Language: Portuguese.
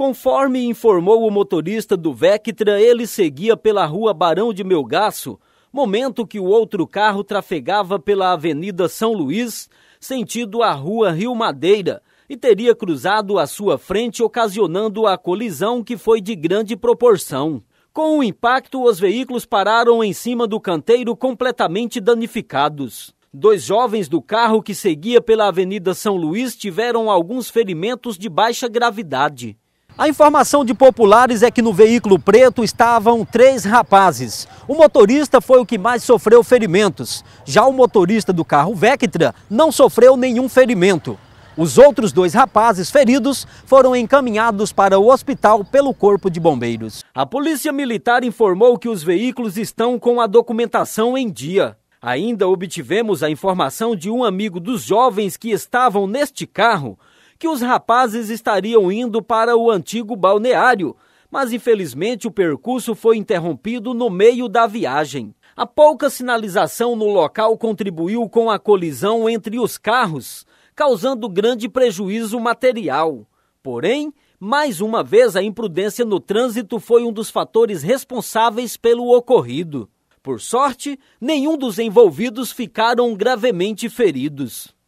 Conforme informou o motorista do Vectra, ele seguia pela rua Barão de Melgaço, momento que o outro carro trafegava pela Avenida São Luís, sentido a rua Rio Madeira, e teria cruzado à sua frente, ocasionando a colisão que foi de grande proporção. Com o impacto, os veículos pararam em cima do canteiro completamente danificados. Dois jovens do carro que seguia pela Avenida São Luís tiveram alguns ferimentos de baixa gravidade. A informação de populares é que no veículo preto estavam três rapazes. O motorista foi o que mais sofreu ferimentos. Já o motorista do carro Vectra não sofreu nenhum ferimento. Os outros dois rapazes feridos foram encaminhados para o hospital pelo Corpo de Bombeiros. A Polícia Militar informou que os veículos estão com a documentação em dia. Ainda obtivemos a informação de um amigo dos jovens que estavam neste carro que os rapazes estariam indo para o antigo balneário, mas infelizmente o percurso foi interrompido no meio da viagem. A pouca sinalização no local contribuiu com a colisão entre os carros, causando grande prejuízo material. Porém, mais uma vez, a imprudência no trânsito foi um dos fatores responsáveis pelo ocorrido. Por sorte, nenhum dos envolvidos ficaram gravemente feridos.